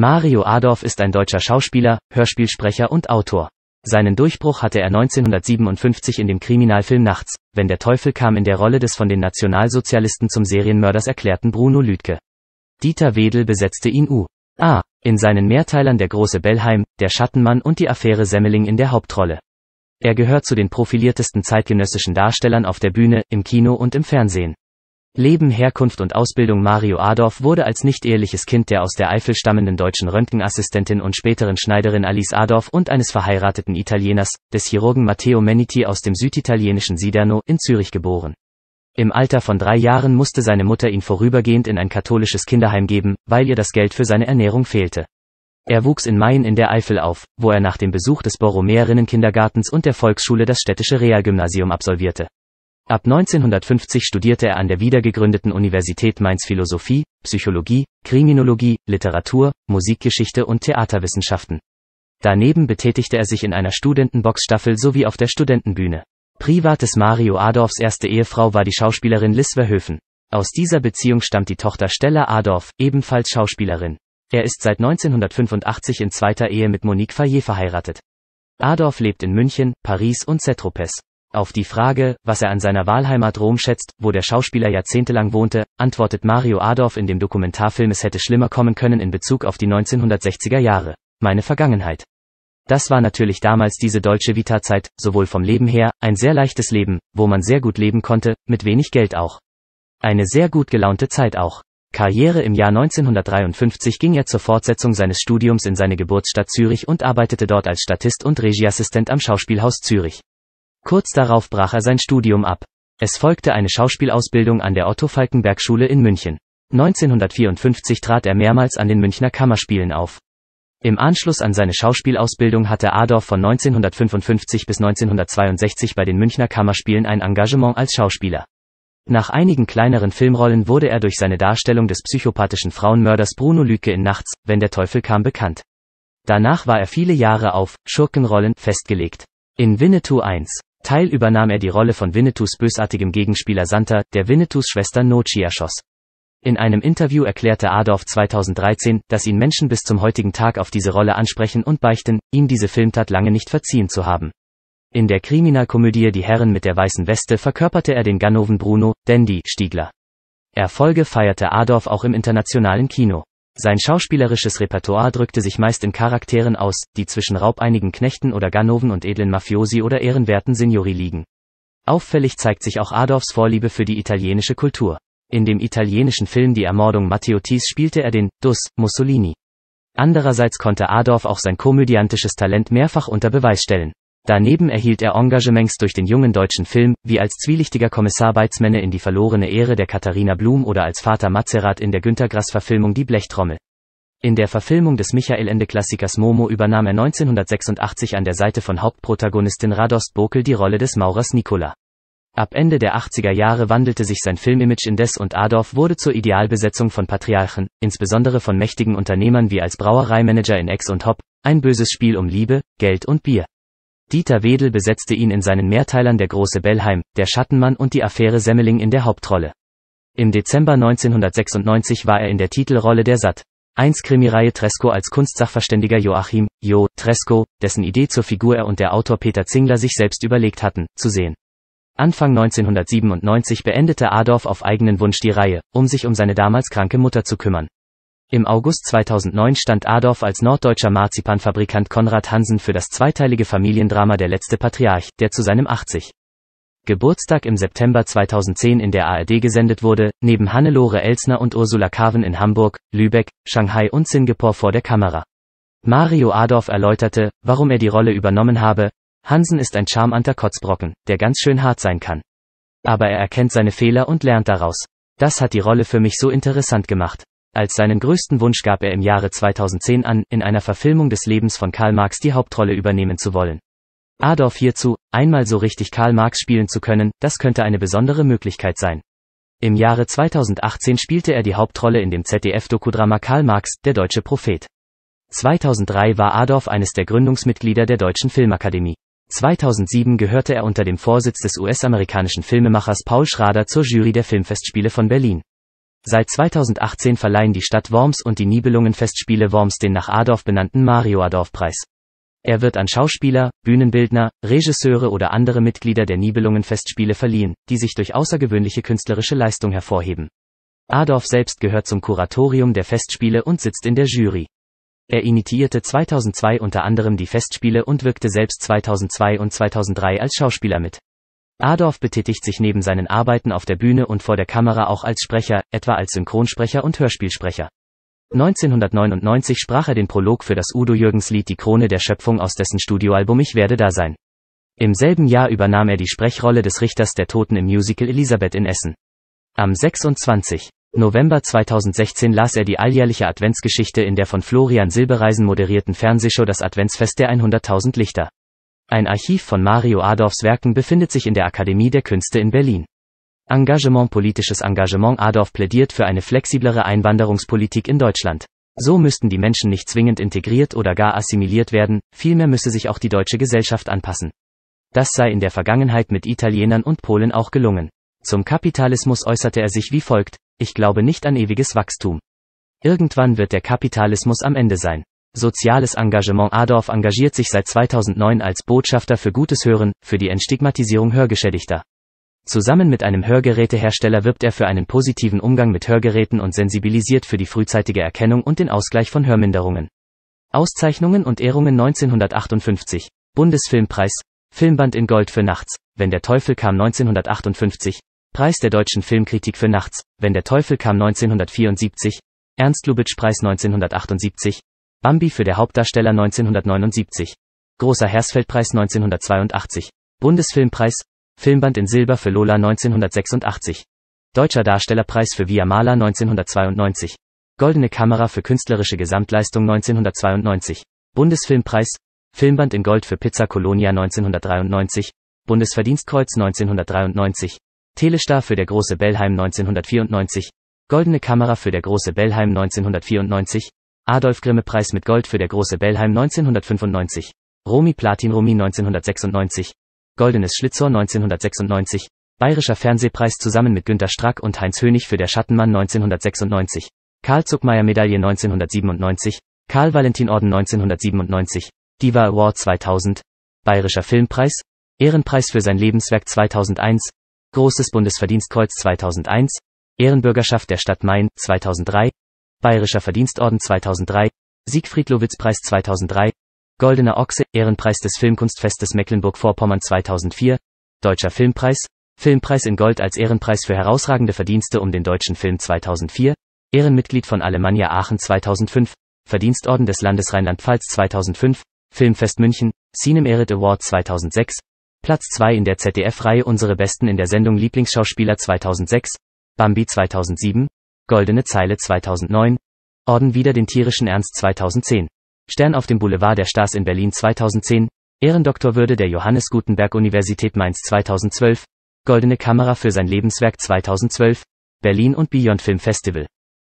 Mario Adorf ist ein deutscher Schauspieler, Hörspielsprecher und Autor. Seinen Durchbruch hatte er 1957 in dem Kriminalfilm Nachts, wenn der Teufel kam in der Rolle des von den Nationalsozialisten zum Serienmörders erklärten Bruno Lüdke. Dieter Wedel besetzte ihn U. A. In seinen Mehrteilern Der große Bellheim, Der Schattenmann und die Affäre Semmeling in der Hauptrolle. Er gehört zu den profiliertesten zeitgenössischen Darstellern auf der Bühne, im Kino und im Fernsehen. Leben, Herkunft und Ausbildung Mario Adorf wurde als nicht-eheliches Kind der aus der Eifel stammenden deutschen Röntgenassistentin und späteren Schneiderin Alice Adorf und eines verheirateten Italieners, des Chirurgen Matteo Meniti aus dem süditalienischen Siderno, in Zürich geboren. Im Alter von drei Jahren musste seine Mutter ihn vorübergehend in ein katholisches Kinderheim geben, weil ihr das Geld für seine Ernährung fehlte. Er wuchs in Main in der Eifel auf, wo er nach dem Besuch des Borromäerinnenkindergartens und der Volksschule das städtische Realgymnasium absolvierte. Ab 1950 studierte er an der wiedergegründeten Universität Mainz Philosophie, Psychologie, Kriminologie, Literatur, Musikgeschichte und Theaterwissenschaften. Daneben betätigte er sich in einer Studentenboxstaffel sowie auf der Studentenbühne. Privates Mario Adorfs erste Ehefrau war die Schauspielerin Liz Verhöfen. Aus dieser Beziehung stammt die Tochter Stella Adorf, ebenfalls Schauspielerin. Er ist seit 1985 in zweiter Ehe mit Monique Fayet verheiratet. Adorf lebt in München, Paris und Saint-Tropez. Auf die Frage, was er an seiner Wahlheimat Rom schätzt, wo der Schauspieler jahrzehntelang wohnte, antwortet Mario Adorf in dem Dokumentarfilm Es hätte schlimmer kommen können in Bezug auf die 1960er Jahre. Meine Vergangenheit. Das war natürlich damals diese deutsche Vita-Zeit, sowohl vom Leben her, ein sehr leichtes Leben, wo man sehr gut leben konnte, mit wenig Geld auch. Eine sehr gut gelaunte Zeit auch. Karriere im Jahr 1953 ging er zur Fortsetzung seines Studiums in seine Geburtsstadt Zürich und arbeitete dort als Statist und Regieassistent am Schauspielhaus Zürich. Kurz darauf brach er sein Studium ab. Es folgte eine Schauspielausbildung an der Otto-Falkenberg-Schule in München. 1954 trat er mehrmals an den Münchner Kammerspielen auf. Im Anschluss an seine Schauspielausbildung hatte Adorf von 1955 bis 1962 bei den Münchner Kammerspielen ein Engagement als Schauspieler. Nach einigen kleineren Filmrollen wurde er durch seine Darstellung des psychopathischen Frauenmörders Bruno Lücke in Nachts, wenn der Teufel kam bekannt. Danach war er viele Jahre auf Schurkenrollen festgelegt. In Winnetou 1 Teil übernahm er die Rolle von Winnetous bösartigem Gegenspieler Santa, der Winnetous Schwester Nochi erschoss. In einem Interview erklärte Adorf 2013, dass ihn Menschen bis zum heutigen Tag auf diese Rolle ansprechen und beichten, ihm diese Filmtat lange nicht verziehen zu haben. In der Kriminalkomödie Die Herren mit der weißen Weste verkörperte er den Ganoven Bruno, Dandy, Stiegler. Erfolge feierte Adorf auch im internationalen Kino. Sein schauspielerisches Repertoire drückte sich meist in Charakteren aus, die zwischen raubeinigen Knechten oder Ganoven und edlen Mafiosi oder ehrenwerten Signori liegen. Auffällig zeigt sich auch Adolfs Vorliebe für die italienische Kultur. In dem italienischen Film Die Ermordung Matteottis spielte er den Dus Mussolini. Andererseits konnte Adorf auch sein komödiantisches Talent mehrfach unter Beweis stellen. Daneben erhielt er Engagements durch den jungen deutschen Film, wie als zwielichtiger Kommissar Beizmenne in Die verlorene Ehre der Katharina Blum oder als Vater Mazerat in der Günter Grass-Verfilmung Die Blechtrommel. In der Verfilmung des Michael-Ende-Klassikers Momo übernahm er 1986 an der Seite von Hauptprotagonistin Radost Bokel die Rolle des Maurers Nikola. Ab Ende der 80er Jahre wandelte sich sein Filmimage indes und Adorf wurde zur Idealbesetzung von Patriarchen, insbesondere von mächtigen Unternehmern wie als Brauereimanager in Ex und Hop, ein böses Spiel um Liebe, Geld und Bier. Dieter Wedel besetzte ihn in seinen Mehrteilern Der große Bellheim, Der Schattenmann und die Affäre Semmeling in der Hauptrolle. Im Dezember 1996 war er in der Titelrolle der Sat. 1 Krimireihe Tresco als Kunstsachverständiger Joachim, Jo, Tresco, dessen Idee zur Figur er und der Autor Peter Zingler sich selbst überlegt hatten, zu sehen. Anfang 1997 beendete Adorf auf eigenen Wunsch die Reihe, um sich um seine damals kranke Mutter zu kümmern. Im August 2009 stand Adorf als norddeutscher Marzipanfabrikant Konrad Hansen für das zweiteilige Familiendrama Der letzte Patriarch, der zu seinem 80. Geburtstag im September 2010 in der ARD gesendet wurde, neben Hannelore Elsner und Ursula Carven in Hamburg, Lübeck, Shanghai und Singapur vor der Kamera. Mario Adorf erläuterte, warum er die Rolle übernommen habe, Hansen ist ein charmanter Kotzbrocken, der ganz schön hart sein kann. Aber er erkennt seine Fehler und lernt daraus. Das hat die Rolle für mich so interessant gemacht. Als seinen größten Wunsch gab er im Jahre 2010 an, in einer Verfilmung des Lebens von Karl Marx die Hauptrolle übernehmen zu wollen. Adorf hierzu, einmal so richtig Karl Marx spielen zu können, das könnte eine besondere Möglichkeit sein. Im Jahre 2018 spielte er die Hauptrolle in dem ZDF-Dokudrama Karl Marx, der deutsche Prophet. 2003 war Adorf eines der Gründungsmitglieder der Deutschen Filmakademie. 2007 gehörte er unter dem Vorsitz des US-amerikanischen Filmemachers Paul Schrader zur Jury der Filmfestspiele von Berlin. Seit 2018 verleihen die Stadt Worms und die Nibelungenfestspiele Worms den nach Adorf benannten Mario-Adorf-Preis. Er wird an Schauspieler, Bühnenbildner, Regisseure oder andere Mitglieder der Nibelungenfestspiele verliehen, die sich durch außergewöhnliche künstlerische Leistung hervorheben. Adorf selbst gehört zum Kuratorium der Festspiele und sitzt in der Jury. Er initiierte 2002 unter anderem die Festspiele und wirkte selbst 2002 und 2003 als Schauspieler mit. Adorf betätigt sich neben seinen Arbeiten auf der Bühne und vor der Kamera auch als Sprecher, etwa als Synchronsprecher und Hörspielsprecher. 1999 sprach er den Prolog für das Udo Jürgens Lied Die Krone der Schöpfung aus dessen Studioalbum Ich werde da sein. Im selben Jahr übernahm er die Sprechrolle des Richters der Toten im Musical Elisabeth in Essen. Am 26. November 2016 las er die alljährliche Adventsgeschichte in der von Florian Silbereisen moderierten Fernsehshow Das Adventsfest der 100.000 Lichter. Ein Archiv von Mario Adorfs Werken befindet sich in der Akademie der Künste in Berlin. Engagement Politisches Engagement Adorf plädiert für eine flexiblere Einwanderungspolitik in Deutschland. So müssten die Menschen nicht zwingend integriert oder gar assimiliert werden, vielmehr müsse sich auch die deutsche Gesellschaft anpassen. Das sei in der Vergangenheit mit Italienern und Polen auch gelungen. Zum Kapitalismus äußerte er sich wie folgt, ich glaube nicht an ewiges Wachstum. Irgendwann wird der Kapitalismus am Ende sein. Soziales Engagement Adorf engagiert sich seit 2009 als Botschafter für gutes Hören, für die Entstigmatisierung Hörgeschädigter. Zusammen mit einem Hörgerätehersteller wirbt er für einen positiven Umgang mit Hörgeräten und sensibilisiert für die frühzeitige Erkennung und den Ausgleich von Hörminderungen. Auszeichnungen und Ehrungen 1958. Bundesfilmpreis. Filmband in Gold für Nachts. Wenn der Teufel kam 1958. Preis der deutschen Filmkritik für Nachts. Wenn der Teufel kam 1974. Ernst Lubitsch Preis 1978. Bambi für der Hauptdarsteller 1979. Großer Hersfeldpreis 1982. Bundesfilmpreis. Filmband in Silber für Lola 1986. Deutscher Darstellerpreis für Via Mala 1992. Goldene Kamera für künstlerische Gesamtleistung 1992. Bundesfilmpreis. Filmband in Gold für Pizza Colonia 1993. Bundesverdienstkreuz 1993. Telestar für der große Bellheim 1994. Goldene Kamera für der große Bellheim 1994. Adolf Grimme Preis mit Gold für der große Bellheim 1995, Romy Platin Romy 1996, Goldenes Schlitzohr 1996, Bayerischer Fernsehpreis zusammen mit Günter Strack und Heinz Hönig für der Schattenmann 1996, Karl Zuckmeier Medaille 1997, Karl Valentin Orden 1997, Diva Award 2000, Bayerischer Filmpreis, Ehrenpreis für sein Lebenswerk 2001, Großes Bundesverdienstkreuz 2001, Ehrenbürgerschaft der Stadt Main 2003, Bayerischer Verdienstorden 2003, Siegfried-Lowitz-Preis 2003, Goldener Ochse, Ehrenpreis des Filmkunstfestes Mecklenburg-Vorpommern 2004, Deutscher Filmpreis, Filmpreis in Gold als Ehrenpreis für herausragende Verdienste um den deutschen Film 2004, Ehrenmitglied von Alemannia Aachen 2005, Verdienstorden des Landes Rheinland-Pfalz 2005, Filmfest München, Cinem Erit Award 2006, Platz 2 in der ZDF-Reihe Unsere Besten in der Sendung Lieblingsschauspieler 2006, Bambi 2007, Goldene Zeile 2009, Orden wieder den tierischen Ernst 2010, Stern auf dem Boulevard der Stars in Berlin 2010, Ehrendoktorwürde der Johannes Gutenberg Universität Mainz 2012, Goldene Kamera für sein Lebenswerk 2012, Berlin und Beyond Film Festival.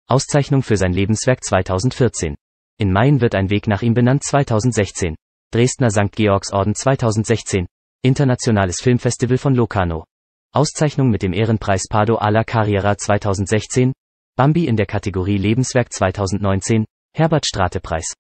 Auszeichnung für sein Lebenswerk 2014. In Mayen wird ein Weg nach ihm benannt 2016. Dresdner St. Georgs Orden 2016. Internationales Filmfestival von Locarno. Auszeichnung mit dem Ehrenpreis Pardo alla Carriera 2016, Bambi in der Kategorie Lebenswerk 2019, Herbert Strate Preis.